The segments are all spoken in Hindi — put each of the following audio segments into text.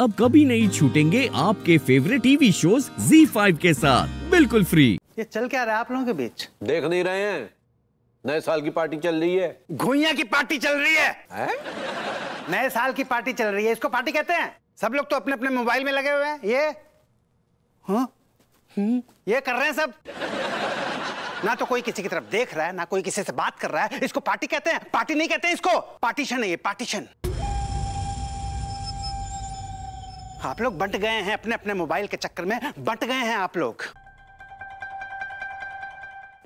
अब कभी नहीं छूटेंगे आपके फेवरेट टीवी शोज Z5 के साथ बिल्कुल फ्री ये चल क्या रहा है आप लोगों के बीच देख नहीं रहे हैं नए साल की पार्टी चल रही है घुइया की पार्टी चल रही है, है? नए साल की पार्टी चल रही है इसको पार्टी कहते हैं सब लोग तो अपने अपने मोबाइल में लगे हुए हैं ये हाँ? हम्म? ये कर रहे हैं सब ना तो कोई किसी की तरफ देख रहा है ना कोई किसी से बात कर रहा है इसको पार्टी कहते हैं पार्टी नहीं कहते हैं इसको पार्टीशन है ये पार्टीशन आप लोग बंट गए हैं अपने अपने मोबाइल के चक्कर में बंट गए हैं आप लोग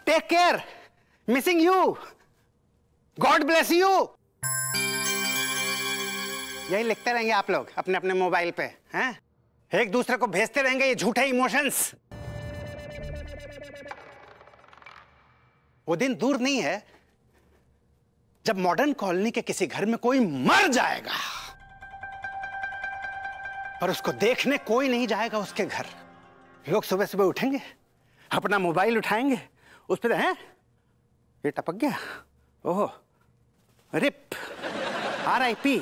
take care missing you God bless you यही लिखते रहेंगे आप लोग अपने अपने मोबाइल पे हैं एक दूसरे को भेजते रहेंगे ये झूठे इमोशंस वो दिन दूर नहीं है जब मॉडर्न कॉलोनी के किसी घर में कोई मर जाएगा पर उसको देखने कोई नहीं जाएगा उसके घर लोग सुबह सुबह उठेंगे अपना मोबाइल उठाएंगे उस पर हैं ये टपक गया ओहो rip R I P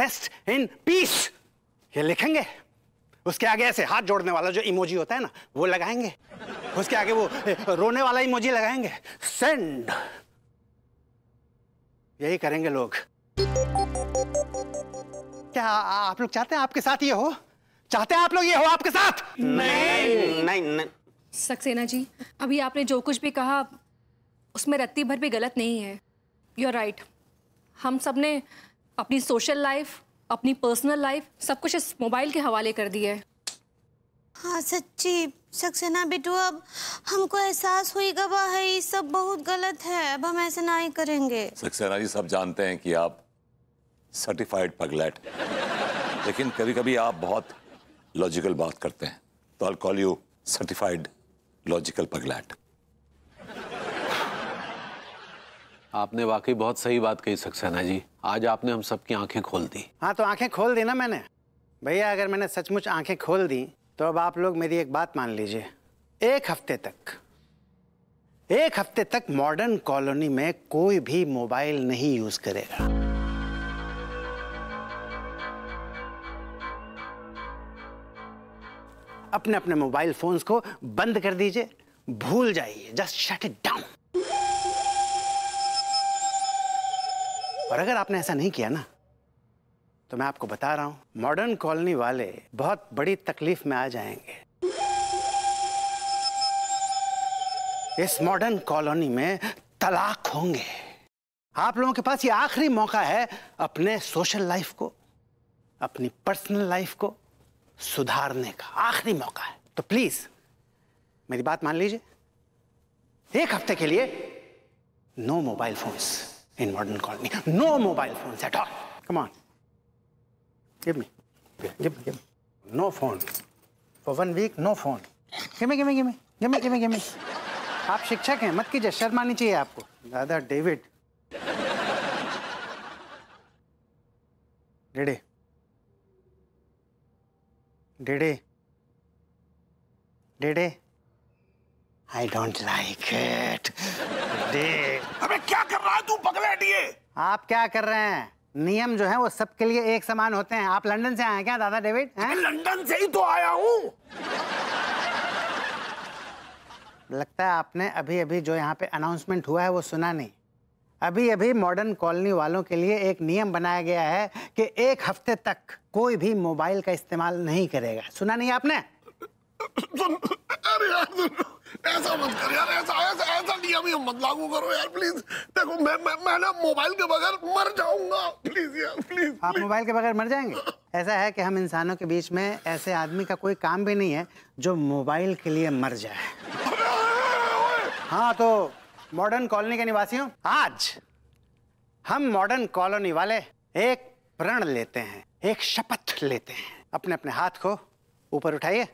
rest in peace ये लिखेंगे उसके आगे ऐसे हाथ जोड़ने वाला जो इमोजी होता है ना वो लगाएंगे उसके आगे वो रोने वाला इमोजी लगाएंगे सेंड यही करेंगे लोग क्या आ, आप लोग चाहते हैं आपके साथ ये हो चाहते हैं आप लोग ये हो आपके साथ नहीं नहीं नहीं सक्सेना जी अभी आपने जो कुछ भी कहा उसमें रत्ती भर भी गलत नहीं है यू आर राइट हम सब ने अपनी सोशल लाइफ अपनी पर्सनल लाइफ सब कुछ इस मोबाइल के हवाले कर दिया है हाँ सच्ची सक्सेना बिटू अब हमको एहसास हुई गवाह है ये सब बहुत गलत है अब हम ऐसे ना ही करेंगे सक्सेना जी सब जानते हैं कि आप सर्टिफाइड पगलेट लेकिन कभी कभी आप बहुत लॉजिकल बात करते हैं तो I call you certified logical पगलेट आपने वाकई बहुत सही बात कही सक्सेना जी आज आपने हम सबकी आंखें खोल दी हाँ तो आंखें खोल दी ना मैंने भैया अगर मैंने सचमुच आंखें खोल दी तो अब आप लोग मेरी एक बात मान लीजिए एक हफ्ते तक एक हफ्ते तक मॉडर्न कॉलोनी में कोई भी मोबाइल नहीं यूज करेगा अपने अपने मोबाइल फोन्स को बंद कर दीजिए भूल जाइए जस्ट शट इट डाउन और अगर आपने ऐसा नहीं किया ना तो मैं आपको बता रहा हूं मॉडर्न कॉलोनी वाले बहुत बड़ी तकलीफ में आ जाएंगे इस मॉडर्न कॉलोनी में तलाक होंगे आप लोगों के पास ये आखिरी मौका है अपने सोशल लाइफ को अपनी पर्सनल लाइफ को सुधारने का आखिरी मौका है तो प्लीज मेरी बात मान लीजिए एक हफ्ते के लिए no mobile phones in modern colony no mobile phone at all come on give me give give no phone for one week no phone give me give me give me give me give me give me आप शिक्षक हैं मत कीजिए शर्म आनी चाहिए आपको दादा डेविड रेडी डेडे डेडे आई डोंट लाइक इट अबे क्या कर रहा है तू पगले आप क्या कर रहे हैं नियम जो है वो सबके लिए एक समान होते हैं आप लंदन से आए क्या दादा डेविड मैं लंदन से ही तो आया हूँ लगता है आपने अभी अभी जो यहाँ पे अनाउंसमेंट हुआ है वो सुना नहीं अभी अभी मॉडर्न कॉलोनी वालों के लिए एक नियम बनाया गया है कि एक हफ्ते तक कोई भी मोबाइल का इस्तेमाल नहीं करेगा सुना नहीं आपने अरे यार ऐसा मत कर यार ऐसा ऐसा ऐसा नियम ही मत लागू करो यार प्लीज देखो मैं मैं मैं ना मोबाइल के बगैर मर जाऊंगा प्लीज यार प्लीज आप मोबाइल के बगैर मर जाएंगे ऐसा है कि हम इंसानों के बीच में ऐसे आदमी का कोई काम भी नहीं है जो मोबाइल के लिए मर जाए हाँ तो मॉडर्न कॉलोनी के निवासियों आज हम मॉडर्न कॉलोनी वाले एक प्रण लेते हैं एक शपथ लेते हैं अपने अपने हाथ को ऊपर उठाइए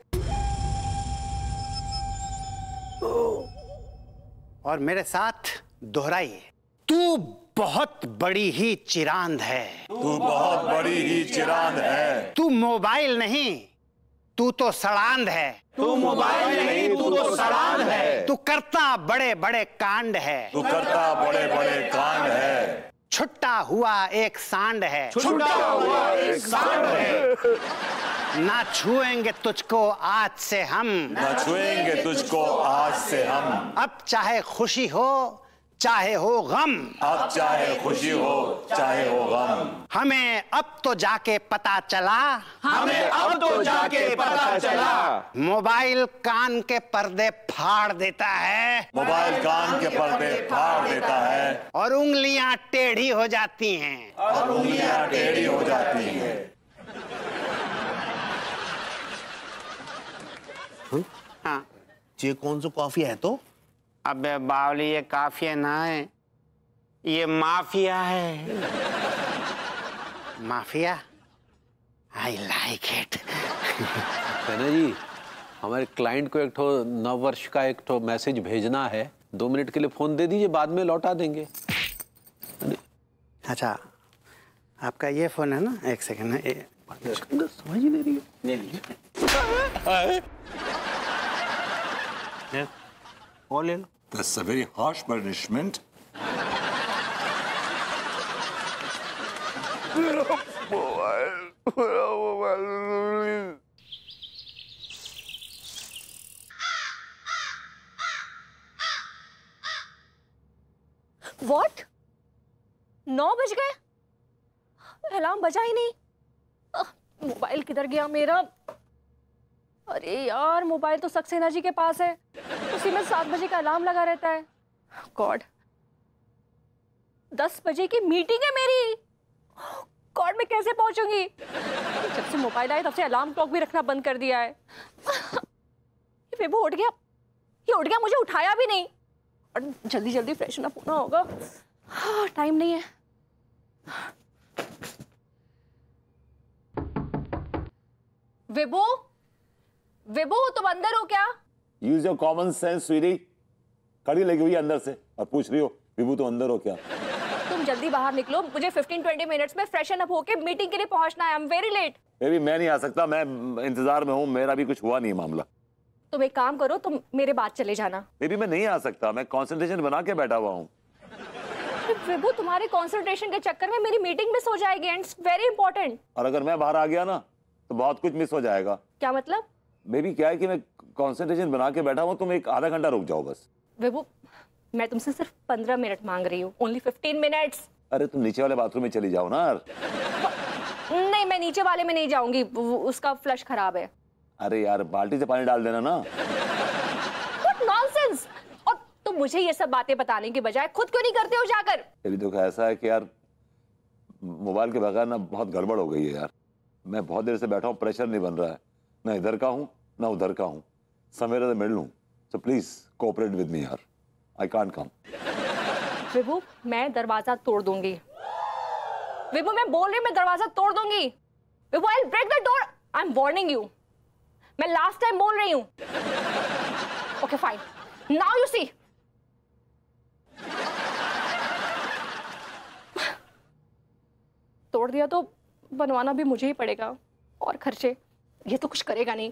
और मेरे साथ दोहराइए तू बहुत बड़ी ही चिरांद है तू बहुत बड़ी ही चिरांद है तू मोबाइल नहीं तू तो सड़ांद है तू मोबाइल नहीं तू तो सड़ांध है तू करता बड़े बड़े कांड है तू करता बड़े बड़े कांड है छुट्टा हुआ एक सांड है छुट्टा हुआ एक सांड है ना छुएंगे तुझको आज से हम ना छुएंगे तुझको आज से हम अब चाहे खुशी हो चाहे हो गम अब चाहे खुशी हो चाहे हो गम हमें अब तो जाके पता चला हमें अब तो जाके पता चला मोबाइल कान के पर्दे फाड़ देता है मोबाइल कान के पर्दे फाड़ देता है और उंगलियां टेढ़ी हो जाती हैं और उंगलियां टेढ़ी हो जाती हैं हाँ तो ये कौन सा कॉफी है तो अब बावली ये काफिया ना है ये माफिया है माफिया आई लाइक इट कहना जी हमारे क्लाइंट को एक ठो नव वर्ष का एक ठो मैसेज भेजना है दो मिनट के लिए फोन दे दीजिए बाद में लौटा देंगे अच्छा आपका ये फोन है ना एक सेकंड है समझ ही नहीं रही है हाँ? ले लो That's a very harsh punishment. What नौ बज गए अलार्म बजा ही नहीं मोबाइल किधर गया मेरा अरे यार मोबाइल तो सक्सेना जी के पास है उसी में सात बजे का अलार्म लगा रहता है गॉड दस बजे की मीटिंग है मेरी गॉड मैं कैसे पहुंचूंगी जब से मोबाइल आया तब से अलार्म क्लॉक भी रखना बंद कर दिया है ये वो उठ गया ये उठ गया मुझे उठाया भी नहीं और जल्दी जल्दी फ्रेश होना होना होगा हाँ टाइम नहीं है विभू विभू तुम अंदर हो क्या यूज योर कॉमन सेंस स्वीरी कड़ी लगी हुई अंदर से और पूछ रही हो विभू तुम अंदर हो क्या तुम जल्दी बाहर निकलो मुझे 15-20 मिनट्स में फ्रेशन अप होके मीटिंग के लिए पहुंचना है I am very late baby मैं नहीं आ सकता मैं इंतजार में हूं मेरा भी कुछ हुआ नहीं मामला तुम एक काम करो तुम मेरे बाद चले जाना बेबी मैं नहीं आ सकता मैं कंसंट्रेशन बना के बैठा हुआ हूं विभू तुम्हारे कंसंट्रेशन के चक्कर में मेरी मीटिंग मिस हो जाएगी एंड इट्स वेरी इंपॉर्टेंट और अगर मैं बाहर आ गया ना तो बहुत कुछ मिस हो जाएगा क्या मतलब मे भी क्या है कि मैं कॉन्सेंट्रेशन बना के बैठा हूँ तुम एक आधा घंटा रुक जाओ बस विभू मैं तुमसे सिर्फ पंद्रह मिनट मांग रही हूँ ओनली फिफ्टीन मिनट्स अरे तुम नीचे वाले बाथरूम में चली जाओ ना यार नहीं मैं नीचे वाले में नहीं जाऊंगी उसका फ्लश खराब है अरे यार बाल्टी से पानी डाल देना ना नॉनसेंस और तुम मुझे ये सब बातें बताने के बजाय खुद क्यों नहीं करते हो जाकर मेरी दुख तो ऐसा है कि यार मोबाइल के बगैर ना बहुत गड़बड़ हो गई है यार मैं बहुत देर से बैठा हूँ प्रेशर नहीं बन रहा है मैं इधर का हूँ मैं उधर का हूं समेर से तो मिल हूँ so please cooperate with me यार आई कांट कम विभु मैं दरवाजा तोड़ दूंगी विभु मैं बोल रही मैं दरवाजा तोड़ दूंगी Vibhu I will break the door I am warning you मैं लास्ट टाइम बोल रही हूं okay fine now you see तोड़ दिया तो बनवाना भी मुझे ही पड़ेगा और खर्चे ये तो कुछ करेगा नहीं